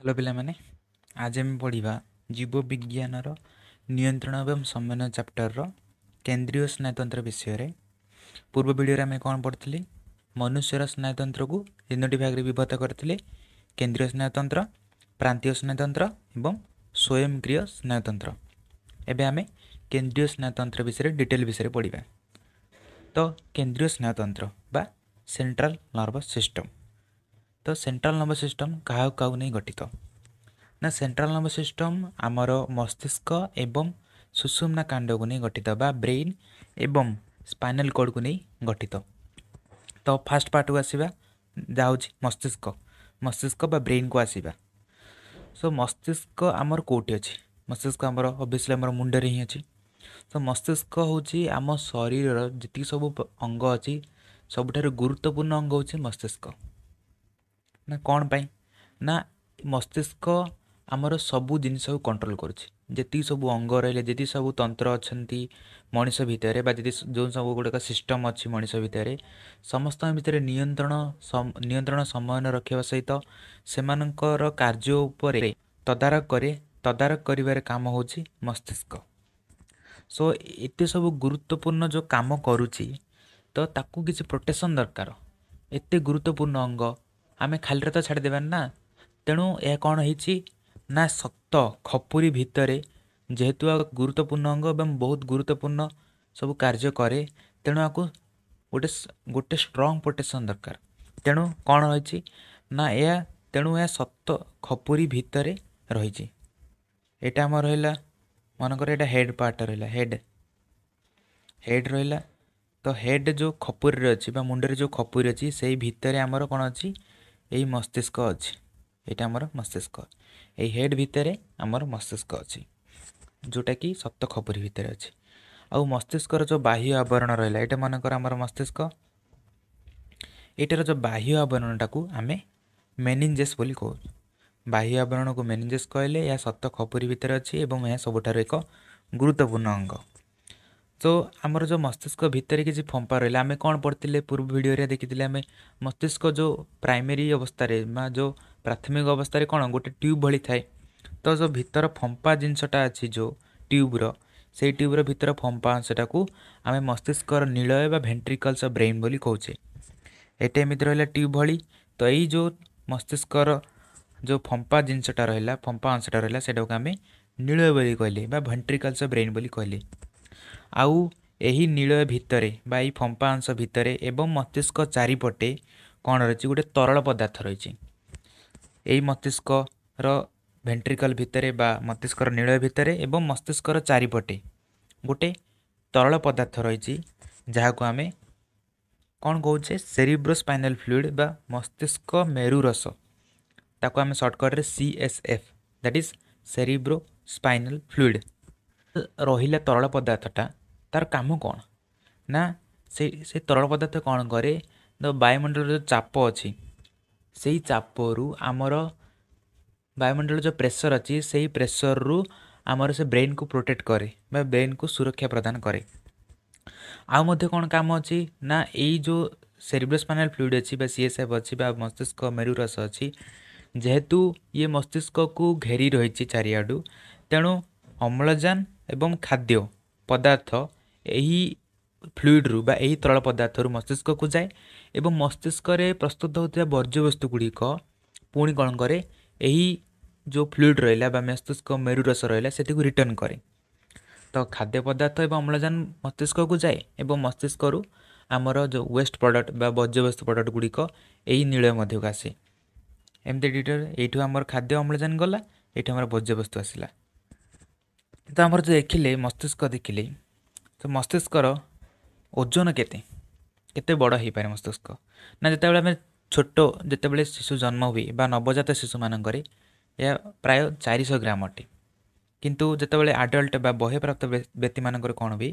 hello ପିଲାମାନେ ଆଜି ଆମେ ପଢ଼ିବା ଜୀବବିଜ୍ଞାନର ନିୟନ୍ତ୍ରଣ ଏବଂ ସମନ୍ୱୟ ଚାପ୍ଟରର କେନ୍ଦ୍ରୀୟ ସ୍ନାୟତନ୍ତ୍ର ବିଷୟରେ ପୂର୍ବ ଭିଡ଼ିଓରେ ଆମେ କ'ଣ ପଢ଼ିଥିଲେ ମନୁଷ୍ୟର ସ୍ନାୟତନ୍ତ୍ରକୁ ତିନୋଟି ଭାଗରେ ବିଭକ୍ତ କରିଥିଲେ କେନ୍ଦ୍ରୀୟ ସ୍ନାୟତନ୍ତ୍ର ପ୍ରାନ୍ତୀୟ ସ୍ନାୟତନ୍ତ୍ର ଏବଂ ସ୍ୱୟଂକ୍ରିୟ ସ୍ନାୟତନ୍ତ୍ର ଏବେ ଆମେ କେନ୍ଦ୍ରୀୟ ସ୍ନାୟତନ୍ତ୍ର ବିଷୟରେ ଡିଟେଲ୍ ବିଷୟରେ ପଢ଼ିବା ତ କେନ୍ଦ୍ରୀୟ ସ୍ନାୟତନ୍ତ୍ର ବା central nervous system central nervous system କାହାକୁ କାହାକୁ ନେଇ ଗଠିତ ନା ସେଣ୍ଟ୍ରାଲ ନର୍ଭସ୍ ସିଷ୍ଟମ୍ ଆମର ମସ୍ତିଷ୍କ ଏବଂ ସୁଷୁମ୍ନା କାଣ୍ଡକୁ ନେଇ ଗଠିତ ବା ବ୍ରେନ୍ ଏବଂ ସ୍ପାଇନାଲ କୋଡ଼କୁ ନେଇ ଗଠିତ ତ ଫାର୍ଷ୍ଟ ପାର୍ଟକୁ ଆସିବା ଯାଉଛି ମସ୍ତିଷ୍କ ମସ୍ତିଷ୍କ ବା ବ୍ରେନ୍କୁ ଆସିବା ସୋ ମସ୍ତିଷ୍କ ଆମର କେଉଁଠି ଅଛି ମସ୍ତିଷ୍କ ଆମର ଅଭିଅସ୍ଲି ଆମର ମୁଣ୍ଡରେ ହିଁ ଅଛି ତ ମସ୍ତିଷ୍କ ହେଉଛି ଆମ ଶରୀରର ଯେତିକି ସବୁ ଅଙ୍ଗ ଅଛି ସବୁଠାରୁ ଗୁରୁତ୍ୱପୂର୍ଣ୍ଣ ଅଙ୍ଗ ହେଉଛି ମସ୍ତିଷ୍କ ନା କ'ଣ ପାଇଁ ନା ମସ୍ତିଷ୍କ ଆମର ସବୁ ଜିନିଷକୁ କଣ୍ଟ୍ରୋଲ୍ କରୁଛି ଯେତିକି ସବୁ ଅଙ୍ଗ ରହିଲେ ଯେତିକି ସବୁ ତନ୍ତ୍ର ଅଛନ୍ତି ମଣିଷ ଭିତରେ ବା ଯେତିକି ଯେଉଁ ସବୁ ଗୁଡ଼ିକ ସିଷ୍ଟମ୍ ଅଛି ମଣିଷ ଭିତରେ ସମସ୍ତଙ୍କ ଭିତରେ ନିୟନ୍ତ୍ରଣ ନିୟନ୍ତ୍ରଣ ସମୟ ରଖିବା ସହିତ ସେମାନଙ୍କର କାର୍ଯ୍ୟ ଉପରେ ତଦାରଖ କରେ ତଦାରଖ କରିବାରେ କାମ ହେଉଛି ମସ୍ତିଷ୍କ ସୋ ଏତେ ସବୁ ଗୁରୁତ୍ୱପୂର୍ଣ୍ଣ ଯେଉଁ କାମ କରୁଛି ତ ତାକୁ କିଛି ପ୍ରୋଟେକ୍ସନ୍ ଦରକାର ଏତେ ଗୁରୁତ୍ୱପୂର୍ଣ୍ଣ ଅଙ୍ଗ ଆମେ ଖାଲିରେ ତ ଛାଡ଼ିଦେବାନି ନା ତେଣୁ ଏହା କ'ଣ ହେଇଛି ନା ସତ ଖପୁରୀ ଭିତରେ ଯେହେତୁ ଆଉ ଗୁରୁତ୍ୱପୂର୍ଣ୍ଣ ଅଙ୍ଗ ଏବଂ ବହୁତ ଗୁରୁତ୍ୱପୂର୍ଣ୍ଣ ସବୁ କାର୍ଯ୍ୟ କରେ ତେଣୁ ଆକୁ ଗୋଟେ ଗୋଟେ ଷ୍ଟ୍ରଙ୍ଗ୍ ପ୍ରୋଟେକ୍ସନ୍ ଦରକାର ତେଣୁ କ'ଣ ରହିଛି ନା ଏହା ତେଣୁ ଏହା ସତ ଖପୁରୀ ଭିତରେ ରହିଛି ଏଇଟା ଆମର ରହିଲା ମନେକର ଏଇଟା ହେଡ଼୍ ପାର୍ଟ ରହିଲା ହେଡ଼୍ ହେଡ଼୍ ରହିଲା ତ ହେଡ଼୍ ଯେଉଁ ଖପୁରୀରେ ଅଛି ବା ମୁଣ୍ଡରେ ଯେଉଁ ଖପୁରୀ ଅଛି ସେଇ ଭିତରେ ଆମର କ'ଣ ଅଛି ଏହି ମସ୍ତିଷ୍କ ଅଛି ଏଇଟା ଆମର ମସ୍ତିଷ୍କ ଏହି ହେଡ଼୍ ଭିତରେ ଆମର ମସ୍ତିଷ୍କ ଅଛି ଯେଉଁଟାକି ସପ୍ତ ଖପୁରୀ ଭିତରେ ଅଛି ଆଉ ମସ୍ତିଷ୍କର ଯେଉଁ ବାହ୍ୟ ଆବରଣ ରହିଲା ଏଇଟା ମନେକର ଆମର ମସ୍ତିଷ୍କ ଏଇଟାର ଯେଉଁ ବାହ୍ୟ ଆବରଣଟାକୁ ଆମେ ମେନିଞ୍ଜେସ୍ ବୋଲି କହୁଛୁ ବାହ୍ୟ ଆବରଣକୁ ମେନିଞ୍ଜେସ୍ କହିଲେ ଏହା ସପ୍ତ ଖପୁରୀ ଭିତରେ ଅଛି ଏବଂ ଏହା ସବୁଠାରୁ ଏକ ଗୁରୁତ୍ୱପୂର୍ଣ୍ଣ ଅଙ୍ଗ तो आम जो मस्तिष्क भितर फंपा फम्पा रहिला कन पढ्दै पूर्व भिडियो देखिँदै आम मस्तिष्क जो प्राइमरी अवस्था मा जो प्राथमिक अवस्था गए ट्यूब भली थाए तो जो भितर फंपा जिनसटा अहिले जो ट्युब र त्यही ट्युब्र भित्र फम्पा अंशटाको आमे मस्तिष्कर नीय बा भेन्ट्रिकल्स ब्रेन बोली एटे ट्यूब भली तो भइ जो मस्तिष्क र जो फंपा जिन्सटा र फम्पा अंशा रुम नीय बोली कहले बा भेन्ट्रिकल्स ब्रेन बोली कहले ଆଉ ଏହି ନିଳୟ ଭିତରେ ବା ଏହି ଫମ୍ପାଅଂଶ ଭିତରେ ଏବଂ ମସ୍ତିଷ୍କ ଚାରିପଟେ କ'ଣ ରହିଛି ଗୋଟିଏ ତରଳ ପଦାର୍ଥ ରହିଛି ଏହି ମସ୍ତିଷ୍କର ଭେଣ୍ଟ୍ରିକଲ ଭିତରେ ବା ମସ୍ତିଷ୍କର ନିଳୟ ଭିତରେ ଏବଂ ମସ୍ତିଷ୍କର ଚାରିପଟେ ଗୋଟିଏ ତରଳ ପଦାର୍ଥ ରହିଛି ଯାହାକୁ ଆମେ କ'ଣ କହୁଛେ ସେରିବ୍ରୋ ସ୍ପାଇନାଲ୍ ଫ୍ଲୁଇଡ୍ ବା ମସ୍ତିଷ୍କ ମେରୁରସ ତାକୁ ଆମେ ସର୍ଟକଟ୍ରେ C S F that is cerebrospinal fluid ରହିଲା ତରଳ ପଦାର୍ଥଟା ତାର କାମ କ'ଣ ନା ସେ ସେ ତରଳ ପଦାର୍ଥ କ'ଣ କରେ ବାୟୁମଣ୍ଡଳର ଯେଉଁ ଚାପ ଅଛି ସେଇ ଚାପରୁ ଆମର ବାୟୁମଣ୍ଡଳ ଯେଉଁ ପ୍ରେସର୍ ଅଛି ସେଇ ପ୍ରେସରରୁ ଆମର ସେ ବ୍ରେନ୍କୁ ପ୍ରୋଟେକ୍ଟ କରେ ବା ବ୍ରେନ୍କୁ ସୁରକ୍ଷା ପ୍ରଦାନ କରେ ଆଉ ମଧ୍ୟ କ'ଣ କାମ ଅଛି ନା ଏଇ ଯେଉଁ ସେରିବ୍ରୋସ୍ପାଇନାଲ୍ ଫ୍ଲୁଇଡ଼୍ ଅଛି ବା ସିଏସ୍ଏଫ୍ ଅଛି ବା ମସ୍ତିଷ୍କ ମେରୁରସ ଅଛି ଯେହେତୁ ଇଏ ମସ୍ତିଷ୍କକୁ ଘେରି ରହିଛି ଚାରିଆଡ଼ୁ ତେଣୁ ଅମ୍ଳଜାନ ଏବଂ ଖାଦ୍ୟ ପଦାର୍ଥ ଏହି ଫ୍ଲୁଇଡ଼ରୁ ବା ଏହି ତରଳ ପଦାର୍ଥରୁ ମସ୍ତିଷ୍କକୁ ଯାଏ ଏବଂ ମସ୍ତିଷ୍କରେ ପ୍ରସ୍ତୁତ ହେଉଥିବା ବର୍ଜ୍ୟବସ୍ତୁ ଗୁଡ଼ିକ ପୁଣି କ'ଣ କରେ ଏହି ଯେଉଁ ଫ୍ଲୁଇଡ଼ ରହିଲା ବା ମସ୍ତିଷ୍କ ମେରୁରସ ରହିଲା ସେଠିକୁ ରିଟର୍ଣ୍ଣ କରେ ତ ଖାଦ୍ୟ ପଦାର୍ଥ ଏବଂ ଅମ୍ଳଜାନ ମସ୍ତିଷ୍କକୁ ଯାଏ ଏବଂ ମସ୍ତିଷ୍କରୁ ଆମର ଯେଉଁ ୱେଷ୍ଟ ପ୍ରଡ଼କ୍ଟ ବା ବର୍ଜ୍ୟବସ୍ତୁ ପ୍ରଡ଼କ୍ଟ ଗୁଡ଼ିକ ଏହି ନିଳୟ ମଧ୍ୟକୁ ଆସେ ଏମିତି ଡିଟେଲ୍ ଏଇଠୁ ଆମର ଖାଦ୍ୟ ଅମ୍ଳଜାନ ଗଲା ଏଇଠୁ ଆମର ବର୍ଜ୍ୟବସ୍ତୁ ଆସିଲା ତ ଆମର ଯେଉଁ ଦେଖିଲେ ମସ୍ତିଷ୍କ ଦେଖିଲେ ତ ମସ୍ତିଷ୍କର ଓଜନ କେତେ କେତେ ବଡ଼ ହେଇପାରେ ମସ୍ତିଷ୍କ ନା ଯେତେବେଳେ ଆମେ ଛୋଟ ଯେତେବେଳେ ଶିଶୁ ଜନ୍ମ ହୁଏ ବା ନବଜାତ ଶିଶୁମାନଙ୍କରେ ଏହା ପ୍ରାୟ ଚାରିଶହ ଗ୍ରାମ ଅଟେ କିନ୍ତୁ ଯେତେବେଳେ ଆଡଲ୍ଟ ବା ବହ୍ୟପ୍ରାପ୍ତ ବ୍ୟକ୍ତିମାନଙ୍କର କ'ଣ ହୁଏ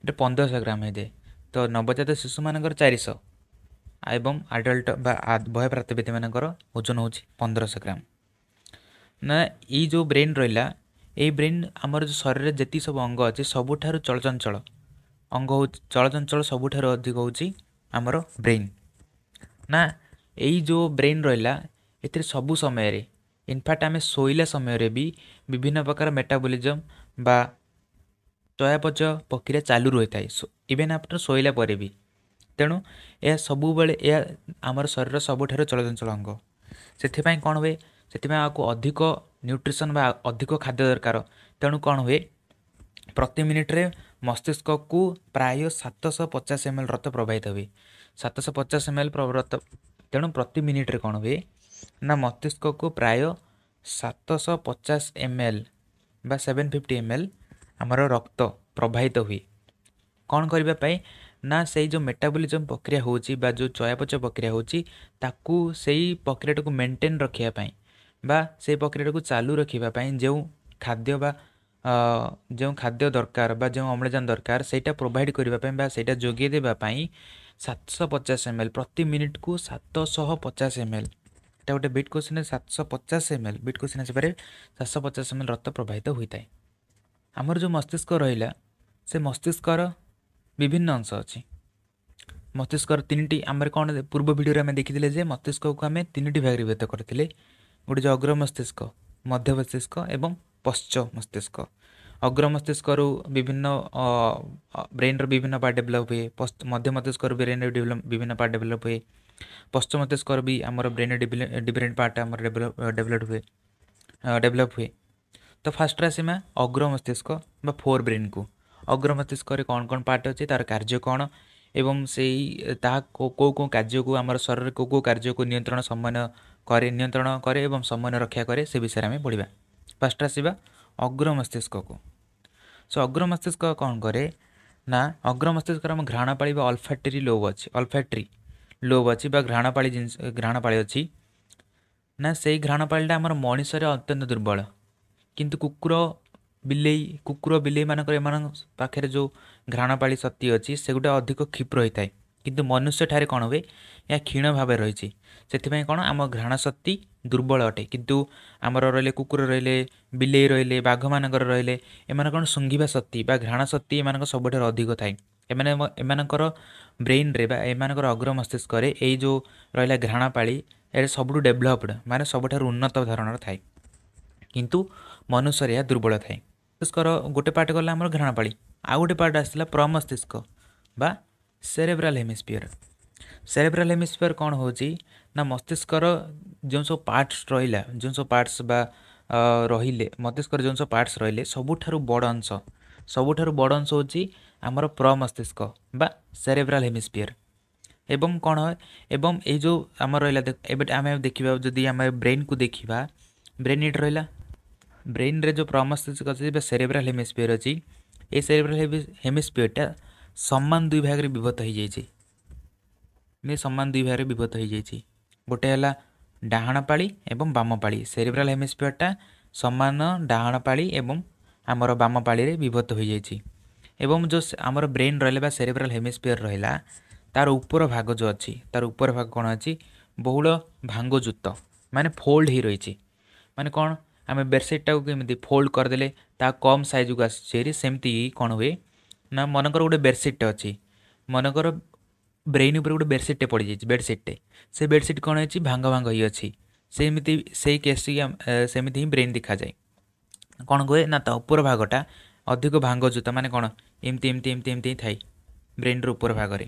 ଏଇଟା ପନ୍ଦରଶହ ଗ୍ରାମ ହେଇଯାଏ ତ ନବଜାତ ଶିଶୁମାନଙ୍କର ଚାରିଶହ ଏବଂ ଆଡଲ୍ଟ ବା ବହ୍ୟପ୍ରାପ୍ତ ବ୍ୟକ୍ତିମାନଙ୍କର ଓଜନ ହେଉଛି ପନ୍ଦରଶହ ଗ୍ରାମ ନା ଏଇ ଯେଉଁ ବ୍ରେନ୍ ରହିଲା ଏଇ ବ୍ରେନ୍ ଆମର ଯେଉଁ ଶରୀରରେ ଯେତିକି ସବୁ ଅଙ୍ଗ ଅଛି ସବୁଠାରୁ ଚଳଚଞ୍ଚଳ ଅଙ୍ଗ ହେଉଛି ଚଳଚଞ୍ଚଳ ସବୁଠାରୁ ଅଧିକ ହେଉଛି ଆମର ବ୍ରେନ୍ ନା ଏଇ ଯେଉଁ ବ୍ରେନ୍ ରହିଲା ଏଥିରେ ସବୁ ସମୟରେ ଇନଫ୍ୟାକ୍ଟ ଆମେ ଶୋଇଲା ସମୟରେ ବି ବିଭିନ୍ନ ପ୍ରକାର ମେଟାବଲିଜମ୍ ବା ଚୟାପଚ ପ୍ରକ୍ରିୟା ଚାଲୁ ରହିଥାଏ ଇଭେନ୍ ଆପଣ ଶୋଇଲା ପରେ ବି ତେଣୁ ଏହା ସବୁବେଳେ ଏହା ଆମର ଶରୀର ସବୁଠାରୁ ଚଳଚଞ୍ଚଳ ଅଙ୍ଗ ସେଥିପାଇଁ କ'ଣ ହୁଏ ସେଥିପାଇଁ ଆକୁ ଅଧିକ ନ୍ୟୁଟ୍ରିସନ୍ ବା ଅଧିକ ଖାଦ୍ୟ ଦରକାର ତେଣୁ କ'ଣ ହୁଏ ପ୍ରତି ମିନିଟ୍ରେ ମସ୍ତିଷ୍କକୁ ପ୍ରାୟ ସାତଶହ ପଚାଶ ଏମ୍ ଏଲ୍ ରକ୍ତ ପ୍ରବାହିତ ହୁଏ ସାତଶହ ପଚାଶ ଏମ୍ ଏଲ୍ ରକ୍ତ ତେଣୁ ପ୍ରତି ମିନିଟ୍ରେ କ'ଣ ହୁଏ ନା ମସ୍ତିଷ୍କକୁ ପ୍ରାୟ ସାତଶହ ପଚାଶ ଏମ୍ ଏଲ୍ ବା ସେଭେନ୍ ଫିଫ୍ଟି ଏମ୍ ଏଲ୍ ଆମର ରକ୍ତ ପ୍ରବାହିତ ହୁଏ କ'ଣ କରିବା ପାଇଁ ନା ସେଇ ଯେଉଁ ମେଟାବୋଲିଜମ୍ ପ୍ରକ୍ରିୟା ହେଉଛି ବା ଯେଉଁ ଚୟାପଚୟ ପ୍ରକ୍ରିୟା ହେଉଛି ତାକୁ ସେଇ ପ୍ରକ୍ରିୟାଟାକୁ ମେଣ୍ଟେନ୍ ରଖିବା ପାଇଁ বা সেই প্রক্রিয়াটাকে চালু রাখা ପାଇଁ ଯେଉଁ ଖାଦ୍ୟ ବା ଯେଉଁ ଖାଦ୍ୟ ଦରକାର ବା ଯେଉଁ ଅମ୍ଳଜାନ ଦରକାର ସେଇଟା ପ୍ରୋଭାଇଡ଼ କରିବା ପାଇଁ ବା ସେଇଟା ଯୋଗାଇ ଦେବା ପାଇଁ ସାତଶହ ପଚାଶ ଏମ୍ ଏଲ୍ ପ୍ରତି ମିନିଟ୍କୁ ସାତଶହ ପଚାଶ ଏମ୍ এটা গোটে বিট কোশ্চিন সাতশো পচাশ এম এল বিট কোশ্চিন আসবে সাতশো পচাশ এম এল রক্ত প্রবাহিত হয়ে থাকে আমার যে মস্তিষ্ক রহিলা সে মস্তিষ্কর বিভিন্ন অংশ অছি মস্তিষ্কর তিনটি আমার কোণ পূর্ব ভিডিওরে আমি দেখিলে যে মস্তিষ্ককে আমি তিনটি ভাগে বিভক্ত করে गोटो अग्र मस्तिष्क एवं पश्च मस्तिष्क अग्रमस्तिष्कहरू विभिन्न ब्रेन र विभिन्न पर्ट डेभलप मध्य मस्तिष्क ब्रेन विभिन्न पार्ट डेभलप हुँ पश्चिम मस्तिष्क ब्रेन डिफरेंट डिफरेन्ट पर्टल डेभलप हुँदै डेभलप हुँदै त फास्ट र आसम्म अग्रमस्तिष्क फोर कोन कोन पार्ट अहिले तार कार्य कोन एवं को को कार्य को कार्म शरीर को को कार्य को नियन्त्रण समन्वय करे नियन्त्रण के समन्वय रक्षा के विषयमा आम पढिया अग्र मस्तिष्क को सो अग्र अग्र मस्तिष्क कौन ना अग्रमस्तिष्क नग्रमस्तिष्क घ्राणपा अल्फाट्री लोभ अल्फाट्री लोभ अझ घ्राणपा जिन् घ्राणपा अझ घ्राणपा मनिषर अत्यंत दुर्बल किन कुरा बेलै कुकुर जो म पार्णपा सत्य अस्ति सगुटा अधिक क्षिप्रति କିନ୍ତୁ ମନୁଷ୍ୟଠାରେ କ'ଣ ହୁଏ ଏହା କ୍ଷୀଣ ଭାବେ ରହିଛି ସେଥିପାଇଁ କ'ଣ ଆମ ଘ୍ରାଣ ଶକ୍ତି ଦୁର୍ବଳ ଅଟେ କିନ୍ତୁ ଆମର ରହିଲେ କୁକୁର ରହିଲେ ବିଲେଇ ରହିଲେ ବାଘମାନଙ୍କର ରହିଲେ ଏମାନେ କ'ଣ ଶୁଙ୍ଘିବା ଶକ୍ତି ବା ଘ୍ରାଣ ଶକ୍ତି ଏମାନଙ୍କ ସବୁଠାରୁ ଅଧିକ ଥାଏ ଏମାନେ ଏମାନଙ୍କର ବ୍ରେନ୍ରେ ବା ଏମାନଙ୍କର ଅଗ୍ର ମସ୍ତିଷ୍କରେ ଏଇ ଯେଉଁ ରହିଲା ଘ୍ରାଣ ପାଳି ଏଇଟା ସବୁଠୁ ଡେଭଲପ୍ଡ ମାନେ ସବୁଠାରୁ ଉନ୍ନତ ଧରଣର ଥାଏ କିନ୍ତୁ ମନୁଷ୍ୟରେ ଏହା ଦୁର୍ବଳ ଥାଏ ମସ୍ତିଷ୍କର ଗୋଟେ ପାର୍ଟ ଗଲା ଆମର ଘ୍ରାଣ ପାଳି ଆଉ ଗୋଟେ ପାର୍ଟ ଆସିଲା ପ୍ରମସ୍ତିଷ୍କ ବା ସେରେବ୍ରାଲ ହେମିସ୍ପିୟର ସେରେବ୍ରାଲ ହେମିସ୍ପିୟର କ'ଣ ହେଉଛି ନା ମସ୍ତିଷ୍କର ଯେଉଁ ସବୁ ପାର୍ଟସ୍ ରହିଲା ଯେଉଁ ସବୁ ପାର୍ଟସ୍ ବା ରହିଲେ ମସ୍ତିଷ୍କର ଯେଉଁ ସବୁ ପାର୍ଟସ୍ ରହିଲେ ସବୁଠାରୁ ବଡ଼ ଅଂଶ ସବୁଠାରୁ ବଡ଼ ଅଂଶ ହେଉଛି ଆମର ପ୍ରମସ୍ତିଷ୍କ ବା ସେରେବ୍ରାଲ ହେମିସ୍ପିୟର ଏବଂ କ'ଣ ଏବଂ ଏଇ ଯେଉଁ ଆମର ରହିଲା ଏବେ ଆମେ ଦେଖିବା ଯଦି ଆମେ ବ୍ରେନ୍କୁ ଦେଖିବା ବ୍ରେନ୍ ଏଇଠି ରହିଲା ବ୍ରେନ୍ରେ ଯେଉଁ ପ୍ରମସ୍ତିଷ୍କ ଅଛି ବା ସେରେବ୍ରାଲ ହେମିସ୍ପିୟର ଅଛି ଏଇ ସେରେବ୍ରାଲ ହେମିସ୍ପିୟରଟା সম্মান দুই ভাগে বিভক্ত হয়ে যাই সম্মান দুই ভাগে বিভক্ত হয়ে যাই গোটে হল ଡାହାଣ ପାଳି ଏବଂ ବାମ ପାଳି ସେରିବ୍ରାଲ ହେମିସ୍ପିୟରଟା ସମାନ ଡାହାଣ ପାଳି ଏବଂ ଆମର ବାମ ପାଳିରେ ବିଭକ୍ତ ହୋଇଯାଇଛି ଏବଂ ଯେଉଁ ଆମର ବ୍ରେନ୍ ରହିଲା ବା ସେରିବ୍ରାଲ ହେମିସ୍ପିୟର ରହିଲା ତା'ର ଉପର ଭାଗ ଯେଉଁ ଅଛି ତା'ର ଉପର ଭାଗ କ'ଣ ଅଛି ବହୁଳ ଭାଙ୍ଗଯୁକ୍ତ ମାନେ ଫୋଲ୍ଡ ହେଇ ରହିଛି ମାନେ କ'ଣ ଆମେ ବେଡ଼ସିଟ୍ଟାକୁ କେମିତି ଫୋଲ୍ଡ କରିଦେଲେ ତାହା କମ୍ ସାଇଜ୍କୁ ଆସୁଛି ସେମିତି କ'ଣ ହୁଏ ନା ମନେକର ଗୋଟେ ବେଡ଼ସିଟ୍ଟେ ଅଛି ମନେକର ବ୍ରେନ୍ ଉପରେ ଗୋଟେ ବେଡ଼ସିଟ୍ଟେ ପଡ଼ିଯାଇଛି ବେଡ଼ସିଟ୍ଟେ ସେ ବେଡ଼ସିଟ୍ କ'ଣ ହେଇଛି ଭାଙ୍ଗ ଭାଙ୍ଗ ହେଇଅଛି ସେମିତି ସେଇ କେସ୍ଟି ସେମିତି ହିଁ ବ୍ରେନ୍ ଦେଖାଯାଏ କ'ଣ କୁହେ ନା ତା ଉପର ଭାଗଟା ଅଧିକ ଭାଙ୍ଗଛୁ ତା ମାନେ କ'ଣ ଏମିତି ଏମିତି ଏମିତି ଏମିତି ହିଁ ଥାଏ ବ୍ରେନ୍ର ଉପର ଭାଗରେ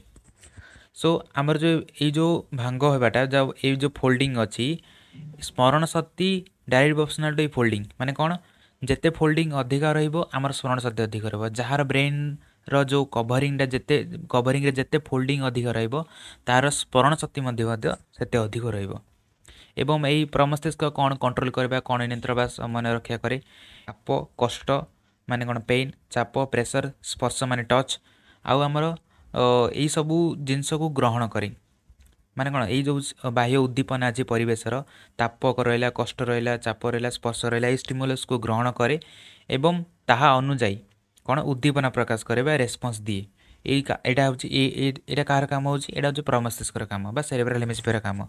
ସୋ ଆମର ଯେଉଁ ଏଇ ଯେଉଁ ଭାଙ୍ଗ ହେବାଟା ଯେଉଁ ଏଇ ଯେଉଁ ଫୋଲ୍ଡିଂ ଅଛି ସ୍ମରଣ ଶକ୍ତି ଡାଇରେକ୍ଟ ପ୍ରପୋର୍ସନାଲ୍ ଟୁ ଏଇ ଫୋଲ୍ଡିଂ ମାନେ କ'ଣ ଯେତେ ଫୋଲ୍ଡିଂ ଅଧିକା ରହିବ ଆମର ସ୍ମରଣ ଶକ୍ତି ଅଧିକ ରହିବ ଯାହାର ବ୍ରେନ୍ ର ଯେଉଁ କଭରିଂଟା ଯେତେ କଭରିଂରେ ଯେତେ ଫୋଲ୍ଡିଂ ଅଧିକ ରହିବ ତା'ର ସ୍ମରଣ ଶକ୍ତି ମଧ୍ୟ ମଧ୍ୟ ସେତେ ଅଧିକ ରହିବ ଏବଂ ଏହି ପ୍ରମସ୍ତିଷ୍କ କ'ଣ କଣ୍ଟ୍ରୋଲ୍ କରିବା କ'ଣ ନିୟନ୍ତ୍ରଣ ବା ମନେ ରକ୍ଷା କରେ ଚାପ କଷ୍ଟ ମାନେ କ'ଣ ପେନ୍ ଚାପ ପ୍ରେସର ସ୍ପର୍ଶ ମାନେ ଟଚ୍ ଆଉ ଆମର ଏଇସବୁ ଜିନିଷକୁ ଗ୍ରହଣ କରେ ମାନେ କ'ଣ ଏଇ ଯେଉଁ ବାହ୍ୟ ଉଦ୍ଦୀପନା ଅଛି ପରିବେଶର ତାପ ରହିଲା କଷ୍ଟ ରହିଲା ଚାପ ରହିଲା ସ୍ପର୍ଶ ରହିଲା ଏଇ ଷ୍ଟିମୁଲସ୍କୁ ଗ୍ରହଣ କରେ ଏବଂ ତାହା ଅନୁଯାୟୀ कदिपना प्रकाश के रेस्पोन्स दिए एउँछ एउटा कहाँ काम हौटा हौ कर काम बारेबर हेमिस्फियर काम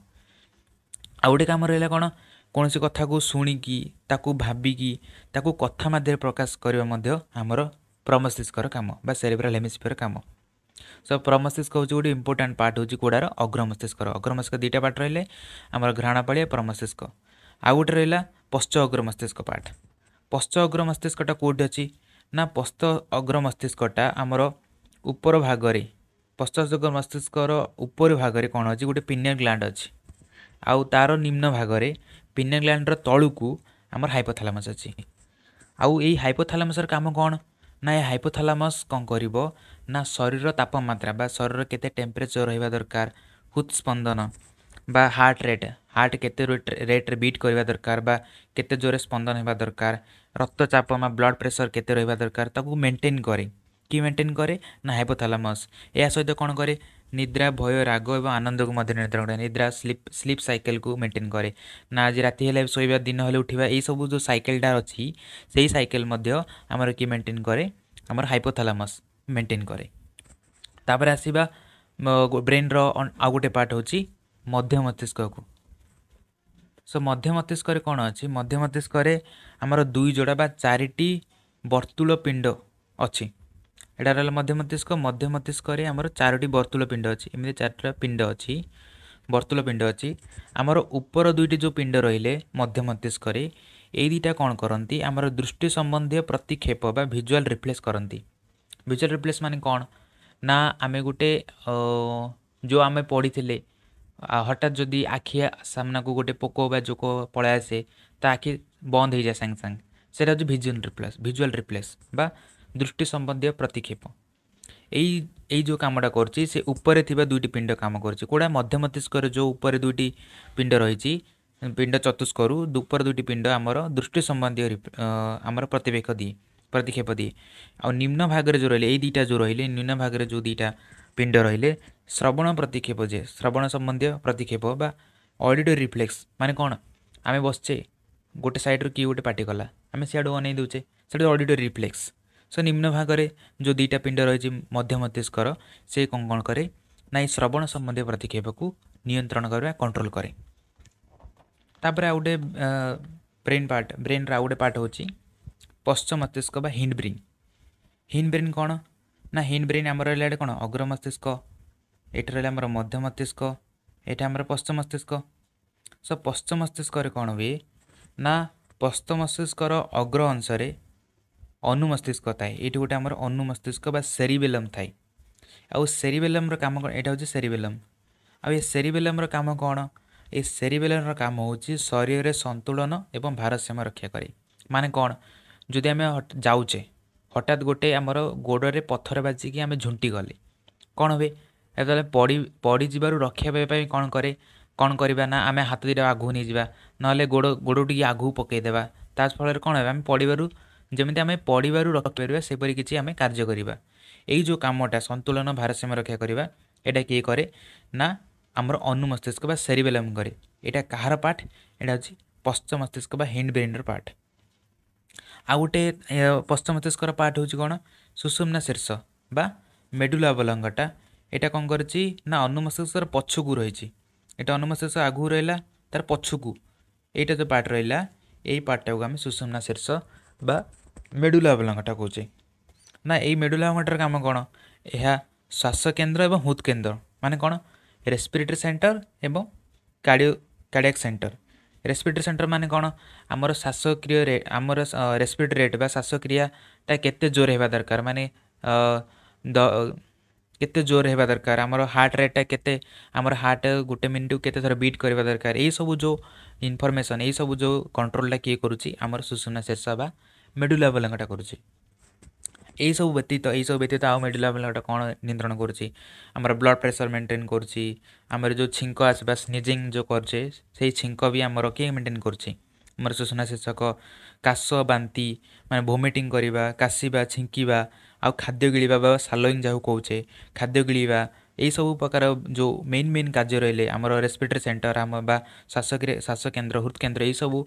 आउट काम रोनसी कथा ताकु त की ताकु कथा माध्यम प्रकाश कर काम बारेबर हेमिस्फियर काम सो प्रमस्तिष्क हो गएर इम्पोर्ट्यान्ट पार्ट हौ कुरा अग्रमस्तिष्क अग्रमस्कार दुईटा पार्ट रे घ्राणपा प्रमस्तिष्क आउँछ र पश्च अग्र मस्तिष्क पाठ पश्च अग्र कोड़ अझ ନା ପସ୍ତ ଅଗ୍ର ମସ୍ତିଷ୍କଟା ଆମର ଉପର ଭାଗରେ ପସ୍ତଗ୍ର ମସ୍ତିଷ୍କର ଉପର ଭାଗରେ କ'ଣ ଅଛି ଗୋଟେ ପିନିୟର ଗ୍ଲାଣ୍ଡ ଅଛି ଆଉ ତାର ନିମ୍ନ ଭାଗରେ ପିନିୟର ଗ୍ଲାଣ୍ଡର ତଳକୁ ଆମର ହାଇପୋଥାଲାମସ୍ ଅଛି ଆଉ ଏଇ ହାଇପୋଥାଲାମସ୍ର କାମ କ'ଣ ନା ଏ ହାଇପୋଥାଲାମସ୍ କ'ଣ କରିବ ନା ଶରୀରର ତାପମାତ୍ରା ବା ଶରୀରର କେତେ ଟେମ୍ପରେଚର୍ ରହିବା ଦରକାର ହୃତ୍ସ୍ପନ୍ଦନ ବା ହାର୍ଟ ରେଟ୍ ହାର୍ଟ କେତେ ରେଟ୍ରେ ବିଟ୍ କରିବା ଦରକାର ବା କେତେ ଜୋରେ ସ୍ପନ୍ଦନ ହେବା ଦରକାର ରକ୍ତଚାପ ବା ବ୍ଲଡ଼୍ ପ୍ରେସର କେତେ ରହିବା ଦରକାର ତାକୁ ମେଣ୍ଟେନ୍ କରେ କି ମେଣ୍ଟେନ୍ କରେ ନା ହାଇପୋଥାଲାମସ୍ ଏହା ସହିତ କ'ଣ କରେ ନିଦ୍ରା ଭୟ ରାଗ ଏବଂ ଆନନ୍ଦକୁ ମଧ୍ୟ ନିୟନ୍ତ୍ରଣ କରେ ନିଦ୍ରା ସ୍ଲିପ୍ ସ୍ଲିପ୍ ସାଇକେଲକୁ ମେଣ୍ଟେନ୍ କରେ ନା ଆଜି ରାତି ହେଲେ ଶୋଇବା ଦିନ ହେଲେ ଉଠିବା ଏହିସବୁ ଯେଉଁ ସାଇକେଲଟା ଅଛି ସେଇ ସାଇକେଲ ମଧ୍ୟ ଆମର କି ମେଣ୍ଟେନ୍ କରେ ଆମର ହାଇପୋଥାଲାମସ୍ ମେଣ୍ଟେନ୍ କରେ ତାପରେ ଆସିବା ବ୍ରେନ୍ର ଆଉ ଗୋଟେ ପାର୍ଟ ହେଉଛି ମଧ୍ୟ ମସ୍ତିଷ୍କକୁ ସୋ মধ্য মস্তিষ্করে କ'ଣ ଅଛି মধ্য ମସ୍ତିଷ୍କରେ ଆମର ଦୁଇ ଯୋଡ଼ା ବା ଚାରିଟି ବର୍ତ୍ତୁଳ ପିଣ୍ଡ ଅଛି ଏଇଟା ରହିଲା ମଧ୍ୟ ମସ୍ତିଷ୍କ ମଧ୍ୟ ମସ୍ତିଷ୍କରେ ଆମର ଚାରୋଟି ବର୍ତ୍ତୁଳ ପିଣ୍ଡ ଅଛି ଏମିତି ଚାରିଟା ପିଣ୍ଡ ଅଛି ବର୍ତ୍ତୁଳ ପିଣ୍ଡ ଅଛି ଆମର ଉପର ଦୁଇଟି ଯେଉଁ ପିଣ୍ଡ ରହିଲେ ମଧ୍ୟ ମସ୍ତିଷ୍କରେ ଏଇ ଦୁଇଟା କ'ଣ କରନ୍ତି ଆମର ଦୃଷ୍ଟି ସମ୍ବନ୍ଧୀୟ ପ୍ରତିକ୍ଷେପ ବା ଭିଜୁଆଲ୍ ରିପ୍ଲେସ୍ କରନ୍ତି ଭିଜୁଆଲ୍ ରିପ୍ଲେସ୍ ମାନେ କ'ଣ ନା ଆମେ ଗୋଟେ ଯେଉଁ ଆମେ ପଢ଼ିଥିଲେ হঠাৎ যদি আখি সামনাକୁ ଗୋଟେ ପୋକ ବା ଜୋକ ପଳାଇ ଆସେ ତା ଆଖି ବନ୍ଦ ହେଇଯାଏ ସାଙ୍ଗେ ସାଙ୍ଗେ ସେଇଟା ହେଉଛି ଭିଜୁଆଲ୍ ରିପ୍ଲେସ୍ ଭିଜୁଆଲ୍ ରିପ୍ଲେସ୍ ବା ଦୃଷ୍ଟି ସମ୍ବନ୍ଧୀୟ ପ୍ରତିକ୍ଷେପ ଏଇ ଏଇ ଯେଉଁ କାମଟା କରୁଛି ସେ ଉପରେ ଥିବା ଦୁଇଟି ପିଣ୍ଡ କାମ କରୁଛି କେଉଁଟା ମଧ୍ୟ ମସ୍ତିଷ୍କରେ ଯେଉଁ ଉପରେ ଦୁଇଟି ପିଣ୍ଡ ରହିଛି ପିଣ୍ଡ ଚତୁଷ୍କରୁ ଉପରେ ଦୁଇଟି ପିଣ୍ଡ ଆମର ଦୃଷ୍ଟି ସମ୍ବନ୍ଧୀୟ ଆମର ପ୍ରତିବେକ ଦିଏ ପ୍ରତିକ୍ଷେପ ଦିଏ ଆଉ ନିମ୍ନ ଭାଗରେ ଯେଉଁ ରହିଲେ ଏଇ ଦୁଇଟା ଯେଉଁ ରହିଲେ ନିମ୍ନ ଭାଗରେ ଯେଉଁ ଦୁଇଟା ପିଣ୍ଡ ରହିଲେ श्रवण प्रतिक्षेप श्रवण सम्बन्धीय प्रतिक्षेप बा अडरी रिफ्लेक्स माने कोन आमे बस्छे गटे सइड रु कि गए पालामेसु अनै देउछे सो अडिटोरी रिफ्लेक्स सो निम्न भाग भागर जो दुईटा पिण्ड रहिमस्तिष्कर करे नै श्रवण सम्बन्धीय को नियन्त्रण कंट्रोल करे कन्ट्रोल आउडे ब्रेन पार्ट ब्रेन राउडे पार्ट पर्ट हौँ पश्च मस्तिष्क हिंड ब्रेन हिंड ब्रेन कोन ना हिंड ब्रेन हमर आम कोन अग्र मस्तिष्क ଏଠି ରହିଲା ଆମର ମଧ୍ୟ ମସ୍ତିଷ୍କ ଏଇଟା ଆମର ପଶ୍ଚ ମସ୍ତିଷ୍କ ସୋ ପଶ୍ଚ ମସ୍ତିଷ୍କରେ କ'ଣ ହୁଏ ନା ପଶ୍ଚ ମସ୍ତିଷ୍କର ଅଗ୍ର ଅଂଶରେ ଅନୁମସ୍ତିଷ୍କ ଥାଏ ଏଇଠି ଗୋଟେ ଆମର ଅନୁମସ୍ତିଷ୍କ ବା ସେରିବେଲମ୍ ଥାଏ ଆଉ ସେରିବେଲମ୍ର କାମ କ'ଣ ଏଇଟା ହେଉଛି ସେରିବେଲମ୍ ଆଉ ଏ ସେରିବେଲମ୍ର କାମ କ'ଣ ଏ ସେରିବେଲମ୍ର କାମ ହେଉଛି ଶରୀରରେ ସନ୍ତୁଳନ ଏବଂ ଭାରସାମ୍ୟ ରକ୍ଷା କରେ ମାନେ କ'ଣ ଯଦି ଆମେ ଯାଉଛେ ହଠାତ୍ ଗୋଟେ ଆମର ଗୋଡ଼ରେ ପଥର ବାଜିକି ଆମେ ଝୁଣ୍ଟି ଗଲେ କ'ଣ ହୁଏ ଯେତେବେଳେ ପଡ଼ି ପଡ଼ିଯିବାରୁ ରକ୍ଷା ପାଇବା ପାଇଁ କ'ଣ କରେ କ'ଣ କରିବା ନା ଆମେ ହାତ ଦୁଇଟା ଆଗକୁ ନେଇଯିବା ନହେଲେ ଗୋଡ଼ ଗୋଡ଼ ଟିକେ ଆଗକୁ ପକାଇଦେବା ତା ଫଳରେ କ'ଣ ହେବ ଆମେ ପଡ଼ିବାରୁ ଯେମିତି ଆମେ ପଡ଼ିବାରୁ ରଖିପାରିବା ସେପରି କିଛି ଆମେ କାର୍ଯ୍ୟ କରିବା ଏଇ ଯେଉଁ କାମଟା ସନ୍ତୁଳନ ଭାରସାମ୍ୟ ରକ୍ଷା କରିବା ଏଇଟା କିଏ କରେ ନା ଆମର ଅନୁମସ୍ତିଷ୍କ ବା ସେରିବେଲମ୍ କରେ ଏଇଟା କାହାର ପାଠ ଏଇଟା ହେଉଛି ପଶ୍ଚ ମସ୍ତିଷ୍କ ବା ହିଣ୍ଡ ବ୍ରେନ୍ର ପାଠ ଆଉ ଗୋଟେ ପଶ୍ଚ ମସ୍ତିଷ୍କର ପାଠ ହେଉଛି କ'ଣ ସୁଷୁମ୍ନା ଶୀର୍ଷ ବା ମେଡୁଲା ଅବଲଙ୍ଗଟା এটা କ'ଣ କରିଛି ନା ଅନୁମସ୍ତିଷ୍କର ପଛକୁ ରହିଛି এটা অনুমস্তিষ্ক ଆଗକୁ ରହିଲା ତା'ର ପଛକୁ ଏଇଟା ଯେଉଁ ପାର୍ଟ ରହିଲା ଏଇ ପାର୍ଟଟାକୁ ଆମେ ସୁଷୁମ୍ନା ଶୀର୍ଷ ବା ମେଡୁଲା ଅବଲଙ୍ଗଟା କହୁଛେ ନା ଏଇ ମେଡୁଲା ଅବଲଙ୍ଗଟାର କାମ କ'ଣ ଏହା ଶ୍ୱାସକେନ୍ଦ୍ର ଏବଂ ହୃଦକେନ୍ଦ୍ର ମାନେ କ'ଣ ରେସ୍ପିରେଟରୀ ସେଣ୍ଟର ଏବଂ cardio cardiac centre respiratory centre ମାନେ କ'ଣ ଆମର ଶ୍ୱାସକ୍ରିୟ ରେଟ୍ ଆମର ରେସ୍ପିରେଟରୀ ରେଟ୍ ବା ଶ୍ୱାସକ୍ରିୟାଟା କେତେ ଜୋର ହେବା ଦରକାର ମାନେ କେତେ ଜୋର ହେବା ଦରକାର ଆମର ହାର୍ଟ ରେଟ୍ଟା କେତେ ଆମର ହାର୍ଟ ଗୋଟେ ମିନିଟ୍କୁ କେତେ ଥର ବିଟ୍ କରିବା ଦରକାର ଏଇସବୁ ଯେଉଁ ଇନଫର୍ମେସନ୍ ଏଇସବୁ ଯେଉଁ କଣ୍ଟ୍ରୋଲଟା କିଏ କରୁଛି ଆମର ସୁଷୁନା ଶେଷ ବା ମେଡୁଲା ବଲଙ୍ଗଟା କରୁଛି ଏଇସବୁ ବ୍ୟତୀତ ଏଇସବୁ ବ୍ୟତୀତ ଆଉ ମେଡୁଲା ବଲଙ୍ଗଟା କ'ଣ ନିୟନ୍ତ୍ରଣ କରୁଛି ଆମର ବ୍ଲଡ଼ ପ୍ରେସର ମେଣ୍ଟେନ୍ କରୁଛି ଆମର ଯେଉଁ ଛିଙ୍କ ଆସିବା ସ୍ନିଜିଂ ଯେଉଁ କରୁଛେ ସେଇ ଛିଙ୍କ ବି ଆମର କିଏ ମେଣ୍ଟେନ୍ କରୁଛି ଆମର ଶୋଷଣା ଶୋଷକ କାଶ ବାନ୍ତି ମାନେ ଭୋମିଟିଂ କରିବା କାଶିବା ଛିଙ୍କିବା ଆଉ ଖାଦ୍ୟ ଗିଳିବା ବା ସାଲୋଇଂ ଯାହାକୁ କହୁଛେ ଖାଦ୍ୟ ଗିଳିବା ଏହିସବୁ ପ୍ରକାର ଯେଉଁ ମେନ୍ ମେନ୍ କାର୍ଯ୍ୟ ରହିଲେ ଆମର ରେସ୍ପିରେଟୋରୀ ସେଣ୍ଟର ଆମ ବା ଶ୍ୱାସକ୍ରିୟା ଶ୍ୱାସକେନ୍ଦ୍ର ହୃଦକେନ୍ଦ୍ର ଏହିସବୁ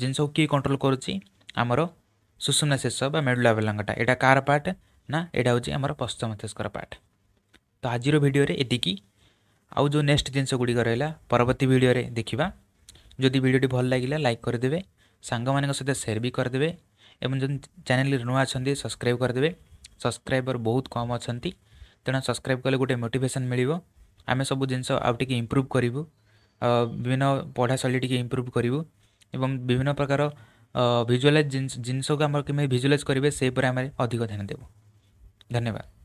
ଜିନିଷକୁ କିଏ କଣ୍ଟ୍ରୋଲ କରୁଛି ଆମର ସୁଷୁମ୍ନା ଶେଷ ବା ମେଡୁଲା ବେଲାଙ୍ଗଟା ଏଇଟା କାହାର ପାର୍ଟ ନା ଏଇଟା ହେଉଛି ଆମର ପଶ୍ଚିମ ମସ୍ତିଷ୍କର ପାର୍ଟ ତ ଆଜିର ଭିଡ଼ିଓରେ ଏତିକି ଆଉ ଯେଉଁ ନେକ୍ସଟ ଜିନିଷ ଗୁଡ଼ିକ ରହିଲା ପରବର୍ତ୍ତୀ ଭିଡ଼ିଓରେ ଦେଖିବା ଯଦି ଭିଡ଼ିଓଟି ଭଲ ଲାଗିଲା ଲାଇକ୍ କରିଦେବେ ସାଙ୍ଗମାନଙ୍କ ସହିତ ସେୟାର ବି କରିଦେବେ एवं जो चैनल नुआ अच्छा सब्सक्राइब करदे सब्सक्राइबर बहुत कम अच्छा तेना सब्सक्राइब कले गोटे मोटेसन मिल आम सब जिन आगे इम्प्रूव करूँ विभिन्न पढ़ाशैली टी इम्रूव करूँ एवं विभिन्न प्रकार भिजुआलाइज जिनस को आम भिजुआलाइज करेंगे से आम अधिक ध्यान देव धन्यवाद